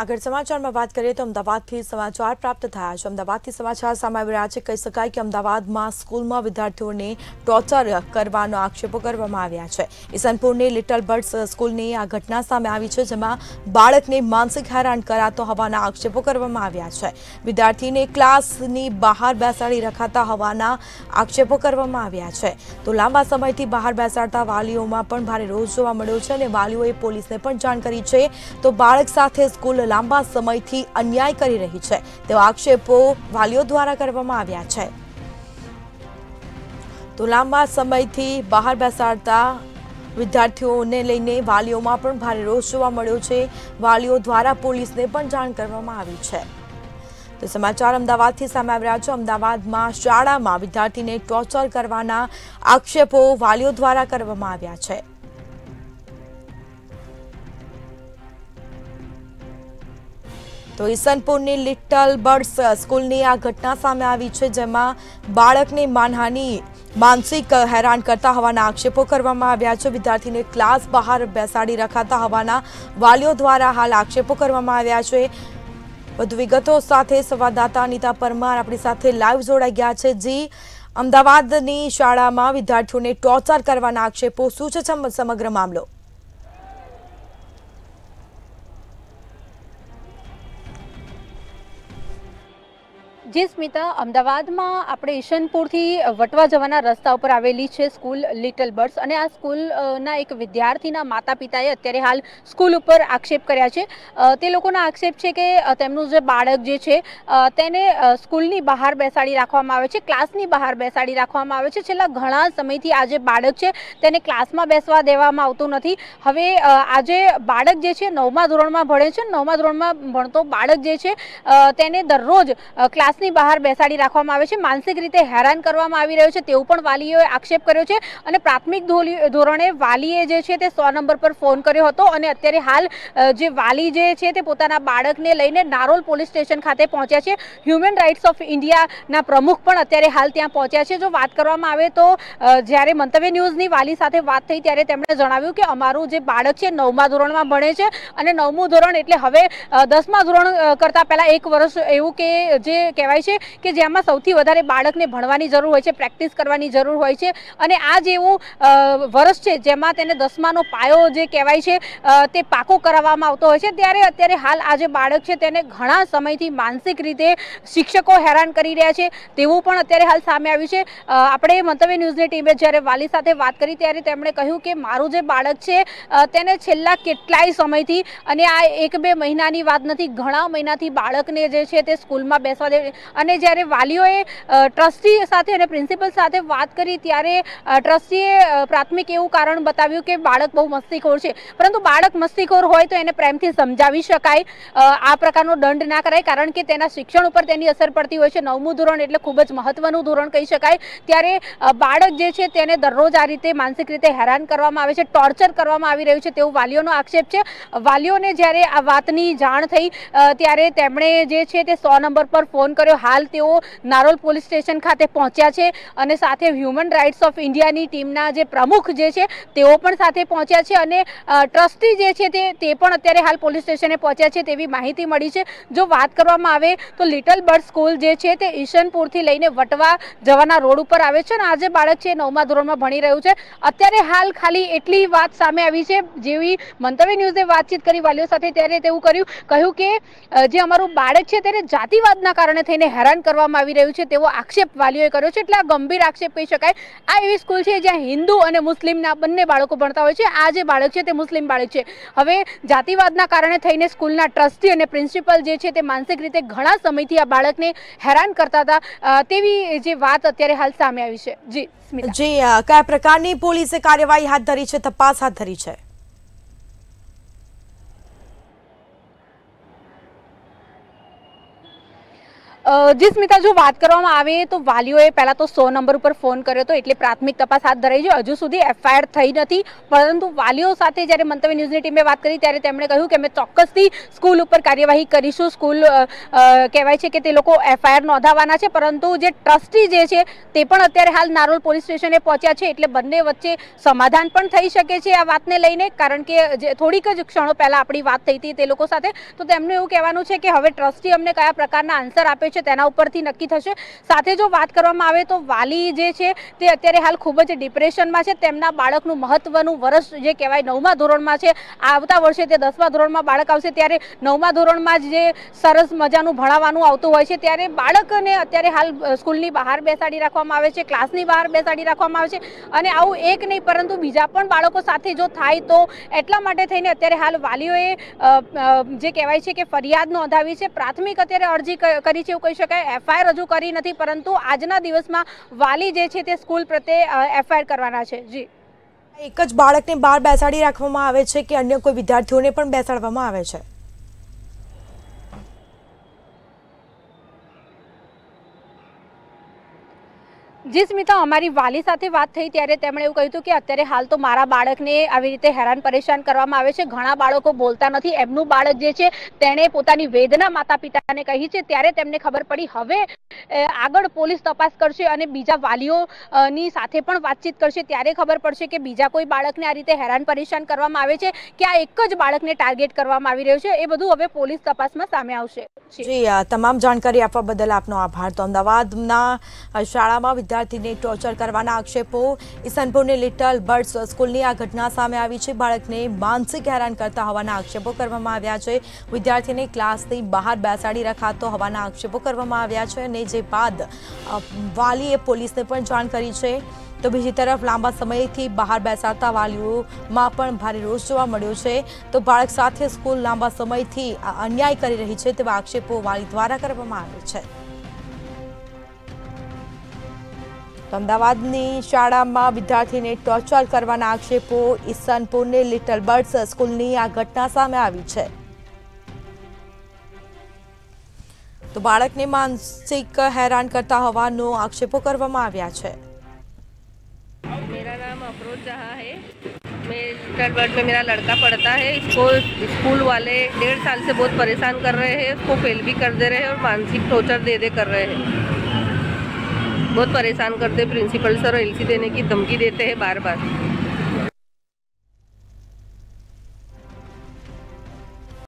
આગળ સમાચારમાં વાત કરીએ તો અમદાવાદથી સમાચાર પ્રાપ્ત થયા છે અમદાવાદથી સમાચાર સામે આવી રહ્યા છે કહી શકાય કે અમદાવાદમાં સ્કૂલમાં વિદ્યાર્થીઓને ટોર્ચર કરવાનો આક્ષેપો કરવામાં આવ્યા છે ઈસનપુરની લિટલ બર્ડ્સ સ્કૂલની આ ઘટના સામે આવી છે જેમાં બાળકને માનસિક હેરાન કરાતો હોવાના આક્ષેપો કરવામાં આવ્યા છે વિદ્યાર્થીને ક્લાસની બહાર બેસાડી રખાતા હોવાના આક્ષેપો કરવામાં આવ્યા છે તો લાંબા સમયથી બહાર બેસાડતા વાલીઓમાં પણ ભારે રોષ જોવા મળ્યો છે અને વાલીઓએ પોલીસને પણ જાણ કરી છે તો બાળક સાથે સ્કૂલ સ્કૂલ લાંબા સમયથી અન્યાય કરી રહી છે તેવા આક્ષેપો વાલીઓ દ્વારા કરવામાં આવ્યા છે તો લાંબા સમયથી બહાર બેસાડતા વિદ્યાર્થીઓને લઈને વાલીઓમાં પણ ભારે રોષ જોવા મળ્યો છે વાલીઓ દ્વારા પોલીસને પણ જાણ કરવામાં આવી છે તો સમાચાર અમદાવાદથી સામે આવ્યા છે અમદાવાદમાં શાળામાં વિદ્યાર્થીને ટોર્ચર કરવાના આક્ષેપો વાલીઓ દ્વારા કરવામાં આવ્યા છે તો ઈસનપુરની લિટલ બર્ડ્સ સ્કૂલની આ ઘટના સામે આવી છે જેમાં બાળકની માનહાની માનસિક હેરાન કરતા હોવાના આક્ષેપો કરવામાં આવ્યા છે વિદ્યાર્થીને ક્લાસ બહાર બેસાડી રખાતા હોવાના વાલીઓ દ્વારા હાલ આક્ષેપો કરવામાં આવ્યા છે વધુ વિગતો સાથે સંવાદદાતા અનિતા પરમાર આપણી સાથે લાઈવ જોડાઈ ગયા છે જી અમદાવાદની શાળામાં વિદ્યાર્થીઓને ટોર્ચર કરવાના આક્ષેપો શું છે સમગ્ર મામલો જી સ્મિતા અમદાવાદમાં આપણે ઈશનપુરથી વટવા જવાના રસ્તા ઉપર આવેલી છે સ્કૂલ લિટલ બર્ડ્સ અને આ સ્કૂલના એક વિદ્યાર્થીના માતા પિતાએ અત્યારે હાલ સ્કૂલ ઉપર આક્ષેપ કર્યા છે તે લોકોના આક્ષેપ છે કે તેમનું જે બાળક જે છે તેને સ્કૂલની બહાર બેસાડી રાખવામાં આવે છે ક્લાસની બહાર બેસાડી રાખવામાં આવે છે છેલ્લા ઘણા સમયથી આ જે બાળક છે તેને ક્લાસમાં બેસવા દેવામાં આવતું નથી હવે આજે બાળક જે છે નવમા ધોરણમાં ભણે છે નવમા ધોરણમાં ભણતો બાળક જે છે તેને દરરોજ ક્લાસ ક્લાસની બહાર બેસાડી રાખવામાં આવે છે માનસિક રીતે હેરાન કરવામાં આવી રહ્યો છે તેવું પણ વાલીઓએ આક્ષેપ કર્યો છે અને પ્રાથમિક ધોરણે વાલીએ જે છે તે સો નંબર પર ફોન કર્યો હતો અને અત્યારે હાલ જે વાલી જે છે તે પોતાના બાળકને લઈને નારોલ પોલીસ સ્ટેશન ખાતે પહોંચ્યા છે હ્યુમન રાઇટ્સ ઓફ ઇન્ડિયાના પ્રમુખ પણ અત્યારે હાલ ત્યાં પહોંચ્યા છે જો વાત કરવામાં આવે તો જ્યારે મંતવ્ય ન્યૂઝની વાલી સાથે વાત થઈ ત્યારે તેમણે જણાવ્યું કે અમારું જે બાળક છે નવમા ધોરણમાં ભણે છે અને નવમું ધોરણ એટલે હવે દસમા ધોરણ કરતાં પહેલાં એક વર્ષ એવું કે જે કહેવાય કહેવાય છે કે જેમાં સૌથી વધારે બાળકને ભણવાની જરૂર હોય છે પ્રેક્ટિસ કરવાની જરૂર હોય છે અને આ જેવું વર્ષ છે જેમાં તેને દસમાનો પાયો જે કહેવાય છે તે પાકો કરાવવામાં આવતો હોય છે ત્યારે અત્યારે હાલ આ જે બાળક છે તેને ઘણા સમયથી માનસિક રીતે શિક્ષકો હેરાન કરી રહ્યા છે તેવું પણ અત્યારે હાલ સામે આવ્યું છે આપણે મંતવ્ય ન્યૂઝની ટીમે જ્યારે વાલી સાથે વાત કરી ત્યારે તેમણે કહ્યું કે મારું જે બાળક છે તેને છેલ્લા કેટલાય સમયથી અને આ એક બે મહિનાની વાત નથી ઘણા મહિનાથી બાળકને જે છે તે સ્કૂલમાં બેસવા દે અને જ્યારે વાલીઓએ ટ્રસ્ટી સાથે અને પ્રિન્સિપલ સાથે વાત કરી ત્યારે ટ્રસ્ટીએ પ્રાથમિક એવું કારણ બતાવ્યું કે બાળક બહુ મસ્તીખોર છે પરંતુ બાળક મસ્તીખોર હોય તો એને પ્રેમથી સમજાવી શકાય આ પ્રકારનો દંડ ના કરાય કારણ કે તેના શિક્ષણ ઉપર તેની અસર પડતી હોય છે નવમું ધોરણ એટલે ખૂબ જ મહત્વનું ધોરણ કહી શકાય ત્યારે બાળક જે છે તેને દરરોજ આ રીતે માનસિક રીતે હેરાન કરવામાં આવે છે ટોર્ચર કરવામાં આવી રહ્યું છે તેવું વાલીઓનો આક્ષેપ છે વાલીઓને જ્યારે આ વાતની જાણ થઈ ત્યારે તેમણે જે છે તે સો નંબર પર ફોન કર્યો કર્યો હાલ તેઓ નારોલ પોલીસ સ્ટેશન ખાતે પહોંચ્યા છે અને સાથે હ્યુમન રાઇટ્સ ઓફ ઇન્ડિયાની ટીમના જે પ્રમુખ જે છે તેઓ પણ સાથે પહોંચ્યા છે અને ટ્રસ્ટી જે છે તે તે પણ અત્યારે હાલ પોલીસ સ્ટેશને પહોંચ્યા છે તેવી માહિતી મળી છે જો વાત કરવામાં આવે તો લિટલ બર્ડ સ્કૂલ જે છે તે ઈશનપુરથી લઈને વટવા જવાના રોડ ઉપર આવે છે અને આજે બાળક છે નવમા ધોરણમાં ભણી રહ્યું છે અત્યારે હાલ ખાલી એટલી વાત સામે આવી છે જેવી મંતવ્ય ન્યૂઝે વાતચીત કરી વાલીઓ સાથે ત્યારે તેવું કર્યું કહ્યું કે જે અમારું બાળક છે તેને જાતિવાદના કારણે થઈને એને હેરાન કરવામાં આવી રહ્યું છે તેવો આક્ષેપ વાલીઓએ કર્યો છે એટલે ગંભીર આક્ષેપ કહી શકાય આ એવી સ્કૂલ છે જ્યાં હિન્દુ અને મુસ્લિમના બંને બાળકો ભણતા હોય છે આ જે બાળક છે તે મુસ્લિમ બાળક છે હવે જાતિવાદના કારણે થઈને સ્કૂલના ટ્રસ્ટી અને પ્રિન્સિપલ જે છે તે માનસિક રીતે ઘણા સમયથી આ બાળકને હેરાન કરતા હતા તેવી જે વાત અત્યારે હાલ સામે આવી છે જી જી કયા પ્રકારની પોલીસે કાર્યવાહી હાથ ધરી છે તપાસ હાથ ધરી છે જી સ્મિતા જો વાત કરવામાં આવે તો વાલીઓએ પહેલાં તો સો નંબર ઉપર ફોન કર્યો હતો એટલે પ્રાથમિક તપાસ હાથ ધરાઈ છે હજુ સુધી એફઆઈઆર થઈ નથી પરંતુ વાલીઓ સાથે જ્યારે મંતવ્ય ન્યૂઝની ટીમે વાત કરી ત્યારે તેમણે કહ્યું કે અમે ચોક્કસથી સ્કૂલ ઉપર કાર્યવાહી કરીશું સ્કૂલ કહેવાય છે કે તે લોકો એફઆઈઆર નોંધાવવાના છે પરંતુ જે ટ્રસ્ટી જે છે તે પણ અત્યારે હાલ નારોલ પોલીસ સ્ટેશને પહોંચ્યા છે એટલે બંને વચ્ચે સમાધાન પણ થઈ શકે છે આ વાતને લઈને કારણ કે જે થોડીક જ ક્ષણો પહેલાં આપણી વાત થઈ હતી તે લોકો સાથે તો તેમનું એવું કહેવાનું છે કે હવે ટ્રસ્ટી અમને કયા પ્રકારના આન્સર આપે છે તેના ઉપરથી નક્કી થશે સાથે જો વાત કરવામાં આવે તો વાલી જે છે તે અત્યારે હાલ ખૂબ જ ડિપ્રેશનમાં છે તેમના બાળકનું મહત્વનું વર્ષ જે કહેવાય નવમા ધોરણમાં છે આવતા વર્ષે તે દસમા ધોરણમાં બાળક આવશે ત્યારે નવમા ધોરણમાં જે સરસ મજાનું ભણાવવાનું આવતું હોય છે ત્યારે બાળકને અત્યારે હાલ સ્કૂલની બહાર બેસાડી રાખવામાં આવે છે ક્લાસની બહાર બેસાડી રાખવામાં આવે છે અને આવું એક નહીં પરંતુ બીજા પણ બાળકો સાથે જો થાય તો એટલા માટે થઈને અત્યારે હાલ વાલીઓએ જે કહેવાય છે કે ફરિયાદ નોંધાવી છે પ્રાથમિક અત્યારે અરજી કરી છે કહી શકાય એફઆઈઆર રજૂ કરી નથી પરંતુ આજના દિવસમાં વાલી જે છે તે સ્કૂલ પ્રત્યે એફઆઈઆર કરવાના છે જી એક જ બાળકને બહાર બેસાડી રાખવામાં આવે છે કે અન્ય કોઈ વિદ્યાર્થીઓને પણ બેસાડવામાં આવે છે જી સ્મિતા અમારી વાલી સાથે વાત થઈ ત્યારે તેમણે એવું કહ્યું હતું કે અત્યારે હાલ તો મારા બાળકને આવી રીતે હેરાન પરેશાન કરવામાં આવે છે ઘણા બાળકો બોલતા નથી એમનું બાળક જે છે તેણે પોતાની વેદના માતા પિતાને કહી છે ત્યારે તેમને ખબર પડી હવે આગળ પોલીસ તપાસ કરશે અને બીજા વાલીઓની સાથે પણ વાતચીત કરશે ત્યારે ખબર પડશે કે બીજા કોઈ બાળકને આ રીતે હેરાન પરેશાન કરવામાં આવે છે કે આ એક જ બાળકને ટાર્ગેટ કરવામાં આવી રહ્યું છે એ બધું હવે પોલીસ તપાસમાં સામે આવશે તમામ જાણકારી આપવા બદલ આપનો આભાર તો અમદાવાદના શાળામાં વિદ્યાર્થીને ટોર્ચર કરવાના આક્ષેપો ઇસનપુરની લિટલ બર્ડ્સ સ્કૂલની આ ઘટના સામે આવી છે બાળકને માનસિક હેરાન કરતા હોવાના આક્ષેપો કરવામાં આવ્યા છે વિદ્યાર્થીને ક્લાસથી બહાર બેસાડી રખાતો હોવાના આક્ષેપો કરવામાં આવ્યા છે અને જે બાદ વાલીએ પોલીસને પણ જાણ કરી છે તો બીજી તરફ લાંબા સમયથી બહાર બેસાડતા વાલીઓમાં પણ ભારે રોષ જોવા મળ્યો છે તો બાળક સાથે સ્કૂલ લાંબા સમયથી અન્યાય કરી રહી છે તેવા આક્ષેપો વાલી દ્વારા કરવામાં આવે છે અમદાવાદની શાળામાં વિદ્યાર્થીને ટોર્ચર કરવાના આક્ષેપો ઈસનપુરની લિટલ બર્ડ્સ સ્કૂલની આ ઘટના સામે આવી છે તો બાળકને માનસિક હેરાન કરતા હોવાનો આક્ષેપો કરવામાં આવ્યા છે मेरा नाम अफरोज जहाँ है मैं लिटल बर्ड में मेरा लड़का पढ़ता है इसको स्कूल वाले डेढ़ साल से बहुत परेशान कर रहे हैं उसको बहुत परेशान करते प्रिंसिपल सर एलसी देने की धमकी देते हैं बार बार